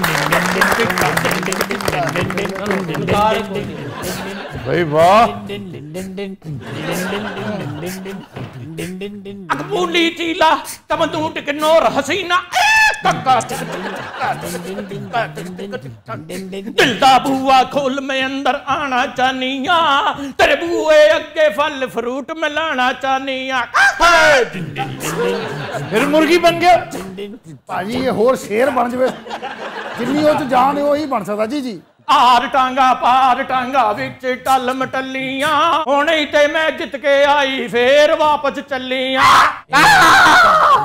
भाई वाह टीला बुआ खोल में अंदर आना चाहनिया तेरे बुए अगे फल फ्रूट मिलाना चाहनिया फिर मुर्गी बन गया पाजी ये होर शेर बन जाए ਜਿੰਨੀ ਉਹ ਚ ਜਾਣ ਉਹ ਹੀ ਬਣ ਸਕਦਾ ਜੀ ਜੀ ਆਰ ਟਾਂਗਾ ਪਾਰ ਟਾਂਗਾ ਵਿੱਚ ਟੱਲ ਮਟੱਲੀਆਂ ਹੁਣੇ ਤੇ ਮੈਂ ਜਿੱਤ ਕੇ ਆਈ ਫੇਰ ਵਾਪਸ ਚੱਲੀਆਂ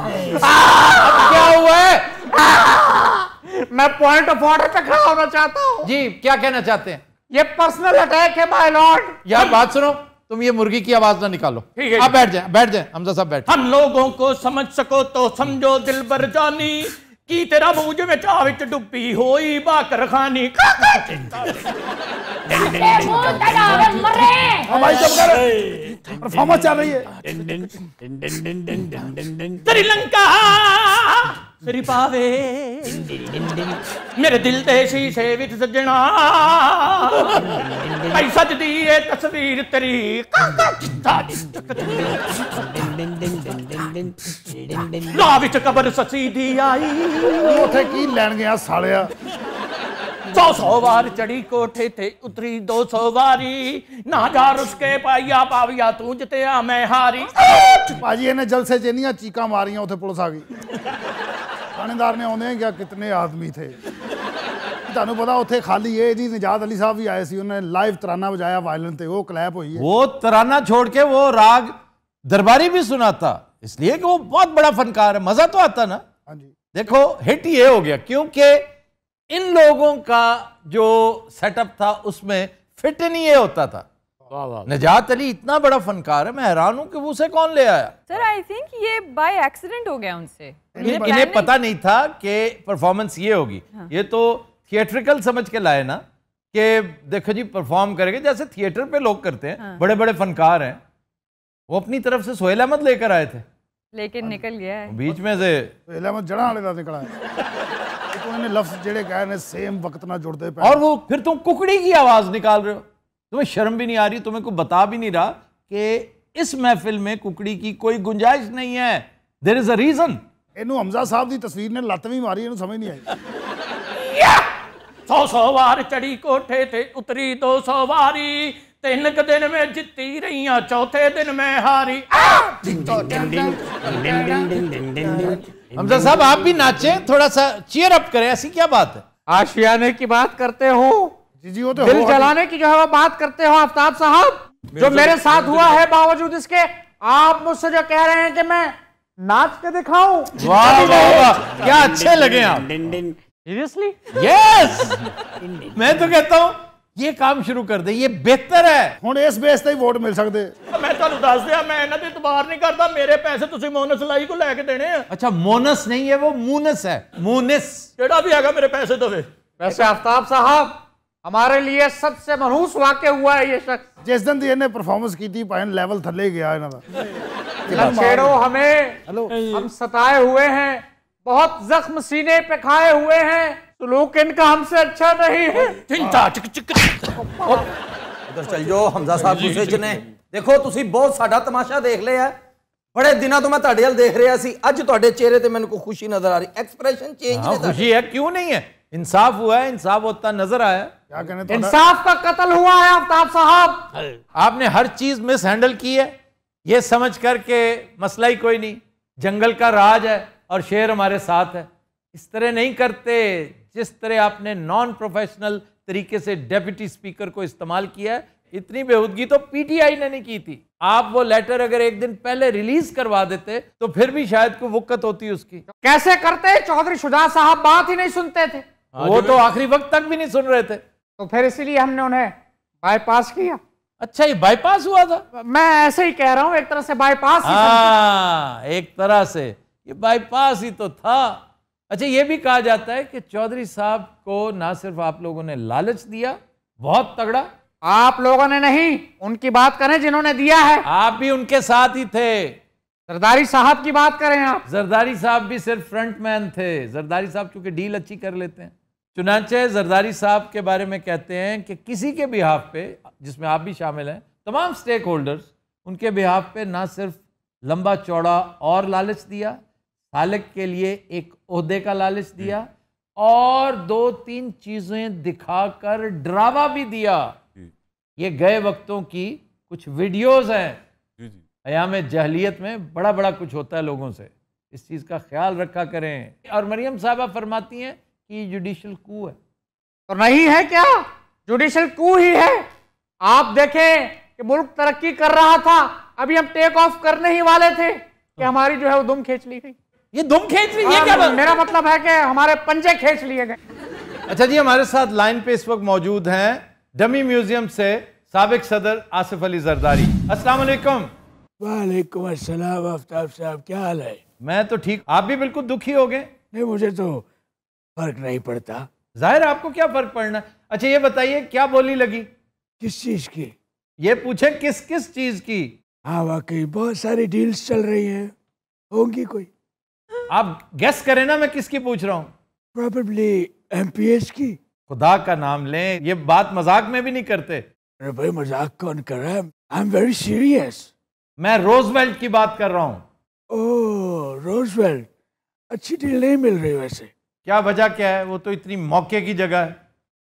क्या हुआ है मैं पॉइंट ऑफ ऑर्डर पे खड़ा होना चाहता हूँ जी क्या कहना चाहते हैं ये पर्सनल अटैक है माय लॉर्ड यार बात सुनो तुम ये मुर्गी की आवाज ना निकालो ठीक है आप बैठ जाए बैठ जाए हम सब बैठ हम लोगों को समझ सको तो समझो दिल बर जानी की तेरा ਮੂੰਹ ਜਿਵੇਂ ਚਾਹ ਵਿੱਚ ਡੁੱਬੀ ਹੋਈ ਬਾਕਰ श्रीलंका मेरी पावे मेरे दिल ते शीशे विच सजना भाई सजदी ये तस्वीर तेरी ਲਾ ਵਿੱਚ ਕਬਰ ਸੱਚੀ ਦੀ ਆਈ ਉਥੇ ਕੀ ਲੈਣ ਗਿਆ ਸਾਲਿਆ 200 ਵਾਰ ਚੜੀ ਕੋਠੇ ਤੇ ਉਤਰੀ 200 ਵਾਰੀ ਨਾ ਜਾ ਰੁਸਕੇ ਪਾਈਆ ਪਾਵਿਆ ਤੂੰ ਜਿੱਤਿਆ ਮੈਂ ਹਾਰੀ ਭਾਜੀ ਇਹਨੇ ਜਲਸੇ ਚ ਇੰਨੀਆਂ ਚੀਕਾਂ ਮਾਰੀਆਂ ਉਥੇ ਪੁਲਿਸ ਆ ਗਈ ਥਾਣੇਦਾਰ ਨੇ ਆਉਂਦੇ ਗਿਆ ਕਿਤਨੇ ਆਦਮੀ ਥੇ ਤੁਹਾਨੂੰ ਪਤਾ ਉਥੇ ਖਾਲੀ ਇਹ ਜੀ ਨਜਾਦ ਅਲੀ ਸਾਹਿਬ ਵੀ ਆਏ ਸੀ ਉਹਨੇ ਲਾਈਵ ਤਰਾਨਾ ਵਜਾਇਆ ਵਾਇਲਨ ਤੇ ਉਹ ਕਲੈਪ ਹੋਈ ਹੈ ਉਹ ਤਰਾਨਾ ਛੋੜ ਕੇ ਉਹ ਰਾਗ ਦਰਬਾਰੀ ਵੀ ਸੁਣਾਤਾ इसलिए कि वो बहुत बड़ा फनकार है मजा तो आता ना हाँ देखो हिट ये हो गया क्योंकि इन लोगों का जो सेटअप था उसमें फिट नहीं ये होता था निजात अली इतना बड़ा फनकार है मैं हैरान हूँ कि वो उसे कौन ले आया सर आई थिंक ये बाय एक्सीडेंट हो गया उनसे इन्हें पता नहीं था कि परफॉर्मेंस ये होगी हाँ। ये तो थिएट्रिकल समझ के लाए ना कि देखो जी परफॉर्म करेंगे जैसे थिएटर पे लोग करते हैं हाँ। बड़े बड़े फनकार हैं वो अपनी तरफ से सोहेल अहमद लेकर आए थे लेकिन हाँ निकल गया है बीच में से ਪਹਿਲਾਂ ਮੈਂ ਜੜਾਂ ਵਾਲੇ ਦਾ ਨਿਕਲਾ ਹੈ ਕੋਈ ਨੇ ਲਫ਼ਜ਼ ਜਿਹੜੇ और वो फिर तुम कुकड़ी की आवाज निकाल रहे हो तुम्हें शर्म भी नहीं आ रही तुम्हें को बता भी नहीं रहा कि इस महफिल में कुकड़ी की कोई गुंजाइश नहीं है देर इज अ रीजन ਇਹਨੂੰ ਹਮਜ਼ਾ ਸਾਹਿਬ ਦੀ ਤਸਵੀਰ ਨੇ ਲੱਤ ਵੀ ਮਾਰੀ ਇਹਨੂੰ ਸਮਝ ਨਹੀਂ ਆਈ सौ सौ वार चढ़ी कोठे थे उतरी दो सौ वारी तीन दिन में जीती रही चौथे दिन में हारी हमजा साहब आप भी नाचे थोड़ा सा चेयर अप करें ऐसी क्या बात है आशियाने की बात करते हो जी जी वो तो दिल जलाने की जो है वो बात करते हो आफ्ताब साहब जो मेरे साथ हुआ है बावजूद इसके आप मुझसे जो कह रहे हैं कि मैं नाच के दिखाऊं वाह वाह क्या अच्छे लगे आप सीरियसली यस मैं तो कहता हूं ये काम शुरू कर दे ये बेहतर है हूँ इस बेस से ही वोट मिल सकते मैं तुम्हें दस दिया मैं इन्हें इतबार नहीं करता मेरे पैसे मोनस लाई को लैके देने अच्छा मोनस नहीं है वो मूनस है मूनस केड़ा भी है मेरे पैसे दवे वैसे आफ्ताब साहब हमारे लिए सबसे मनहूस वाक्य हुआ है ये शख्स जिस दिन दी इन्हें परफॉर्मेंस की भाई लेवल थले गया इन्हों का छेड़ो हमें हम सताए हुए हैं बहुत जख्म सीने पे खाए हुए हैं तो लोग इनका हमसे अच्छा नहीं है चिंता चिक चिक उधर चल जाओ ਹਮਜ਼ਾ ਸਾਹਿਬ ਨੂੰ ਜਨੇ ਦੇਖੋ ਤੁਸੀਂ ਬਹੁਤ ਸਾਡਾ ਤਮਾਸ਼ਾ ਦੇਖ ਲਿਆ बड़े ਦਿਨਾਂ तो मैं ਤੁਹਾਡੇ ਨਾਲ ਦੇਖ ਰਿਹਾ ਸੀ ਅੱਜ ਤੁਹਾਡੇ ਚਿਹਰੇ ਤੇ ਮੈਨੂੰ ਕੋਈ ਖੁਸ਼ੀ ਨਜ਼ਰ ਆ ਰਹੀ ਐਕਸਪ੍ਰੈਸ਼ਨ ਚੇਂਜ ਨੇ ਖੁਸ਼ੀ ਹੈ ਕਿਉਂ नहीं है इंसाफ हुआ है इंसाफ होता नजर आया क्या कहने तो इंसाफ का कत्ल हुआ है आफ्ताब साहब आपने हर चीज मिस हैंडल की है ये समझ करके मसला ही कोई नहीं जंगल का राज है और शेर हमारे साथ है इस तरह नहीं करते जिस तरह आपने नॉन प्रोफेशनल तरीके से डेप्यूटी स्पीकर को इस्तेमाल किया है इतनी बेहूदगी तो पीटीआई ने नहीं की थी आप वो लेटर अगर एक दिन पहले रिलीज करवा देते तो फिर भी शायद को वक्त होती उसकी कैसे करते चौधरी शुजा साहब बात ही नहीं सुनते थे हाँ वो तो आखिरी वक्त तक भी नहीं सुन रहे थे तो फिर इसीलिए हमने उन्हें बाईपास किया अच्छा ये बाईपास हुआ था मैं ऐसे ही कह रहा हूँ एक तरह से बाईपास हाँ, एक तरह से ये बाईपास ही तो था अच्छा ये भी कहा जाता है कि चौधरी साहब को ना सिर्फ आप लोगों ने लालच दिया बहुत तगड़ा आप लोगों ने नहीं उनकी बात करें जिन्होंने दिया है आप भी उनके साथ ही थे जरदारी साहब की बात करें आप जरदारी साहब भी सिर्फ फ्रंट मैन थे जरदारी साहब चूंकि डील अच्छी कर लेते हैं चुनाचे जरदारी साहब के बारे में कहते हैं कि किसी के बिहाफ पे जिसमें आप भी शामिल हैं तमाम स्टेक होल्डर्स उनके बिहाफ पे ना सिर्फ लंबा चौड़ा और लालच दिया खालिक के लिए एक अहदे का लालच दिया और दो तीन चीजें दिखाकर ड्रावा भी दिया ये गए वक्तों की कुछ वीडियोस हैं अयाम जहलीत में बड़ा बड़ा कुछ होता है लोगों से इस चीज़ का ख्याल रखा करें और मरियम साहबा फरमाती हैं कि जुडिशल कू है तो नहीं है क्या जुडिशल कू ही है आप देखें कि मुल्क तरक्की कर रहा था अभी हम टेक ऑफ करने ही वाले थे कि हाँ। हमारी जो है वो दुम खींच ली गई ये दुम खेच ली ये हाँ, क्या मेरा मतलब है कि हमारे पंजे खेच लिए गए अच्छा जी हमारे साथ लाइन पे इस वक्त मौजूद हैं डमी म्यूजियम से सबक सदर आसिफ अली जरदारी अस्सलाम वालेकुम वालेकुम आफ्ताब साहब क्या हाल है मैं तो ठीक आप भी बिल्कुल दुखी हो गए नहीं मुझे तो फर्क नहीं पड़ता जाहिर आपको क्या फर्क पड़ना अच्छा ये बताइए क्या बोली लगी किस चीज की ये पूछे किस किस चीज की हाँ वाकई बहुत सारी डील्स चल रही हैं होंगी कोई आप गेस करें ना मैं किसकी पूछ रहा हूँ प्रॉबेबली एमपीएस की खुदा का नाम लें ये बात मजाक में भी नहीं करते अरे भाई मजाक कौन कर रहा है आई एम वेरी सीरियस मैं रोजवेल्ट की बात कर रहा हूँ रोजवेल्ट oh, अच्छी डील नहीं मिल रही वैसे क्या वजह क्या है वो तो इतनी मौके की जगह है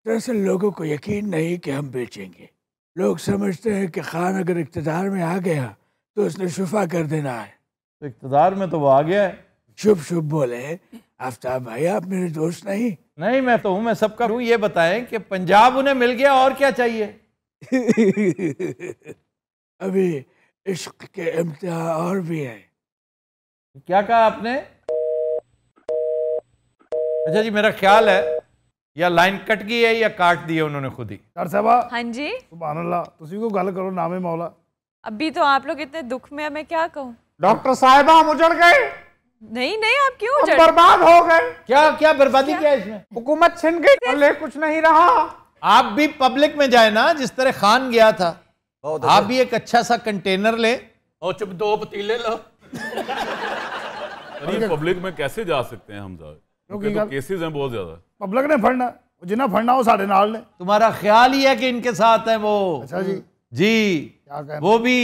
दरअसल लोगों को यकीन नहीं कि हम बेचेंगे लोग समझते हैं कि खान अगर इकतदार में आ गया तो उसने शुफा कर देना है तो इकतदार में तो वो आ गया है शुभ शुभ बोले आफ्ताब भाई आप मेरे दोस्त नहीं नहीं मैं तो हूँ मैं सबका हूँ ये बताएं कि पंजाब उन्हें मिल गया और क्या चाहिए अभी इश्क के इम्तिहा और भी हैं क्या कहा आपने अच्छा जी मेरा ख्याल है या लाइन कट गई है या काट दी है उन्होंने खुद ही हाँ जी सुबह अल्लाह तुसी को गल करो नामे मौला अभी तो आप लोग इतने दुख में मैं क्या कहूँ डॉक्टर साहिबा हम उजड़ गए नहीं नहीं आप क्यों हम बर्बाद हो गए क्या क्या बर्बादी क्या, क्या इसमें हुकूमत छिन गई पहले कुछ नहीं रहा आप भी पब्लिक में जाए ना जिस तरह खान गया था अच्छा। आप भी एक अच्छा सा कंटेनर ले और चुप दो पतीले लो अरे पब्लिक में कैसे जा सकते हैं हम क्योंकि तो केसेस हैं बहुत ज्यादा पब्लिक ने फड़ना जिन्हें फड़ना हो साढ़े नाल ने तुम्हारा ख्याल ही है कि इनके साथ है वो अच्छा जी जी वो भी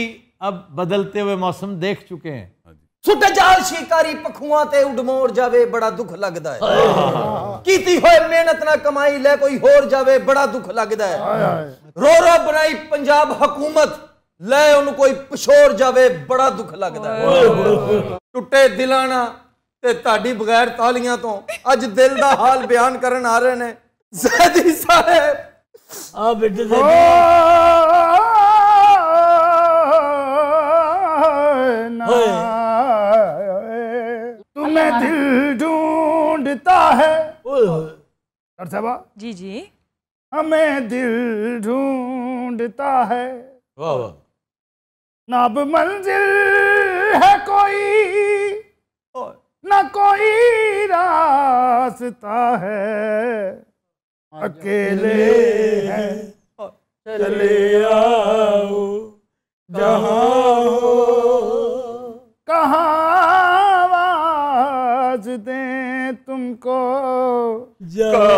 अब बदलते हुए मौसम देख चुके हैं ਸੁੱਟ ਜਾਲ ਸ਼ਿਕਾਰੀ ਪਖੂਆਂ ਤੇ ਉਡਮੋੜ ਜਾਵੇ ਬੜਾ ਦੁੱਖ ਲੱਗਦਾ ਹੈ ਕੀਤੀ ਹੋਏ ਮਿਹਨਤ ਨਾਲ ਕਮਾਈ ਲੈ ਕੋਈ ਹੋਰ ਜਾਵੇ ਬੜਾ ਦੁੱਖ ਲੱਗਦਾ ਹੈ ਰੋ ਰੋ ਬਣਾਈ ਪੰਜਾਬ ਹਕੂਮਤ ਲੈ ਉਹਨੂੰ ਕੋਈ ਪਛੋੜ ਜਾਵੇ ਬੜਾ ਦੁੱਖ ਲੱਗਦਾ ਹੈ ਟੁੱਟੇ ਦਿਲਾਂ ਨਾਲ ਤੇ ਤੁਹਾਡੀ ਬਗੈਰ ਤਾਲੀਆਂ ਤੋਂ ਅੱਜ ਦਿਲ ਦਾ ਹਾਲ ਬਿਆਨ ਕਰਨ ਆ ਰਹੇ ਨੇ ਜ਼ੈਦੀ ਸਾਹਿਬ ਆ ਬਿੱਟੇ ਦੇ सर साहबा जी जी हमें दिल ढूंढता है वाह वाह ना अब मंजिल है कोई ना कोई रास्ता है अकेले हैं चले आओ जहां हो कहां आवाज दें तुमको जा